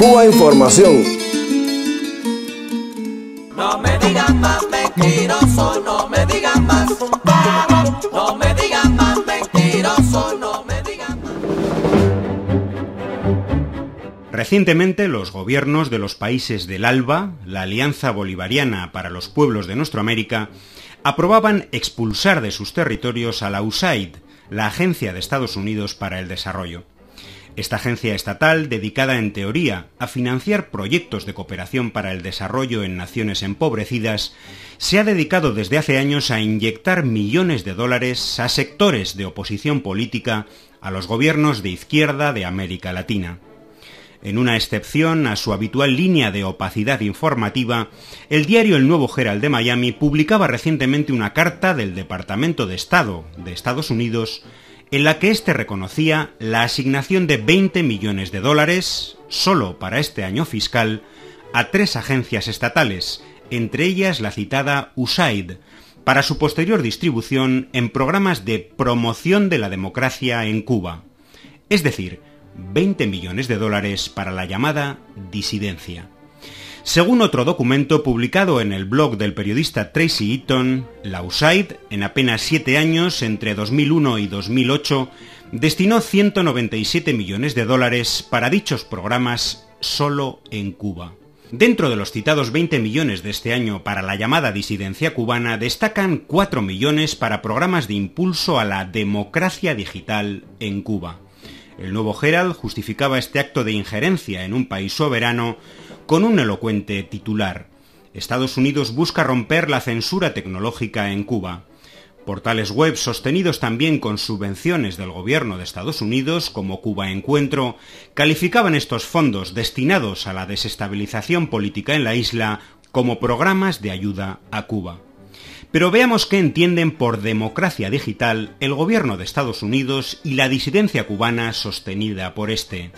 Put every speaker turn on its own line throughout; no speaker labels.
Cuba Información. No me no Recientemente los gobiernos de los países del ALBA, la Alianza Bolivariana para los Pueblos de Nuestra América, aprobaban expulsar de sus territorios a la USAID, la Agencia de Estados Unidos para el Desarrollo. Esta agencia estatal, dedicada en teoría a financiar proyectos de cooperación para el desarrollo en naciones empobrecidas, se ha dedicado desde hace años a inyectar millones de dólares a sectores de oposición política a los gobiernos de izquierda de América Latina. En una excepción a su habitual línea de opacidad informativa, el diario El Nuevo Herald de Miami publicaba recientemente una carta del Departamento de Estado de Estados Unidos en la que éste reconocía la asignación de 20 millones de dólares, solo para este año fiscal, a tres agencias estatales, entre ellas la citada USAID, para su posterior distribución en programas de promoción de la democracia en Cuba, es decir, 20 millones de dólares para la llamada disidencia. Según otro documento publicado en el blog del periodista Tracy Eaton, la USAID, en apenas siete años, entre 2001 y 2008, destinó 197 millones de dólares para dichos programas solo en Cuba. Dentro de los citados 20 millones de este año para la llamada disidencia cubana, destacan 4 millones para programas de impulso a la democracia digital en Cuba. El nuevo Herald justificaba este acto de injerencia en un país soberano con un elocuente titular. Estados Unidos busca romper la censura tecnológica en Cuba. Portales web sostenidos también con subvenciones del gobierno de Estados Unidos, como Cuba Encuentro, calificaban estos fondos destinados a la desestabilización política en la isla como programas de ayuda a Cuba. Pero veamos qué entienden por democracia digital el gobierno de Estados Unidos y la disidencia cubana sostenida por este.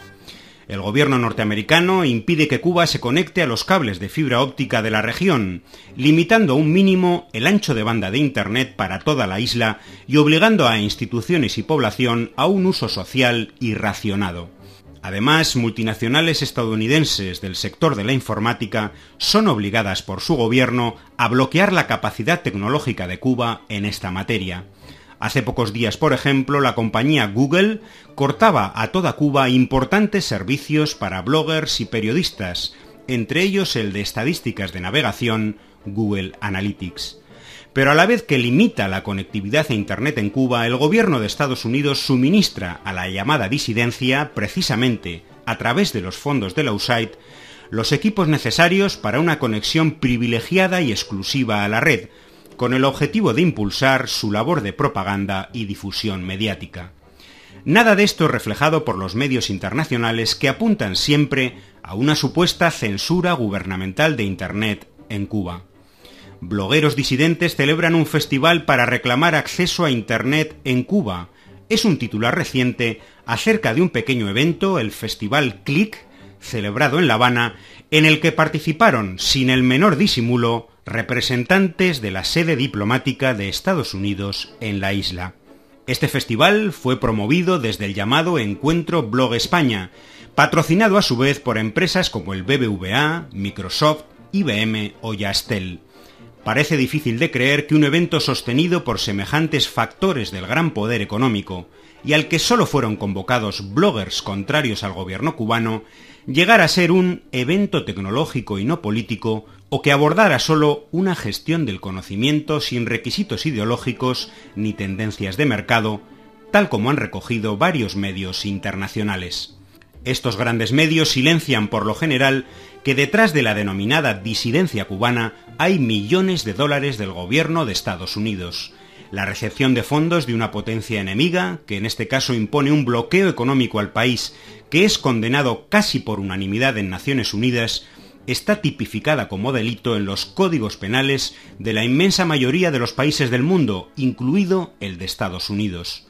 El gobierno norteamericano impide que Cuba se conecte a los cables de fibra óptica de la región, limitando a un mínimo el ancho de banda de Internet para toda la isla y obligando a instituciones y población a un uso social irracionado. Además, multinacionales estadounidenses del sector de la informática son obligadas por su gobierno a bloquear la capacidad tecnológica de Cuba en esta materia. Hace pocos días, por ejemplo, la compañía Google cortaba a toda Cuba importantes servicios para bloggers y periodistas, entre ellos el de estadísticas de navegación, Google Analytics. Pero a la vez que limita la conectividad a Internet en Cuba, el gobierno de Estados Unidos suministra a la llamada disidencia, precisamente a través de los fondos de la USAID, los equipos necesarios para una conexión privilegiada y exclusiva a la red, con el objetivo de impulsar su labor de propaganda y difusión mediática. Nada de esto es reflejado por los medios internacionales que apuntan siempre a una supuesta censura gubernamental de Internet en Cuba. Blogueros disidentes celebran un festival para reclamar acceso a Internet en Cuba. Es un titular reciente acerca de un pequeño evento, el Festival Click, celebrado en La Habana, en el que participaron sin el menor disimulo representantes de la sede diplomática de Estados Unidos en la isla. Este festival fue promovido desde el llamado Encuentro Blog España, patrocinado a su vez por empresas como el BBVA, Microsoft, IBM o Yastel. Parece difícil de creer que un evento sostenido por semejantes factores del gran poder económico, y al que solo fueron convocados bloggers contrarios al gobierno cubano, llegara a ser un evento tecnológico y no político, o que abordara solo una gestión del conocimiento sin requisitos ideológicos ni tendencias de mercado, tal como han recogido varios medios internacionales. Estos grandes medios silencian por lo general que detrás de la denominada disidencia cubana hay millones de dólares del gobierno de Estados Unidos, la recepción de fondos de una potencia enemiga, que en este caso impone un bloqueo económico al país, que es condenado casi por unanimidad en Naciones Unidas, está tipificada como delito en los códigos penales de la inmensa mayoría de los países del mundo, incluido el de Estados Unidos.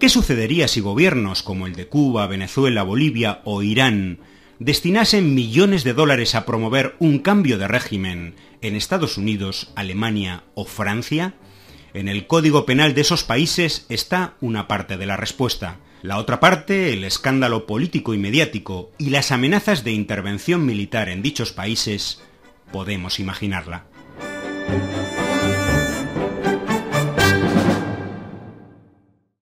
¿Qué sucedería si gobiernos como el de Cuba, Venezuela, Bolivia o Irán destinasen millones de dólares a promover un cambio de régimen en Estados Unidos, Alemania o Francia? En el Código Penal de esos países está una parte de la respuesta. La otra parte, el escándalo político y mediático y las amenazas de intervención militar en dichos países, podemos imaginarla.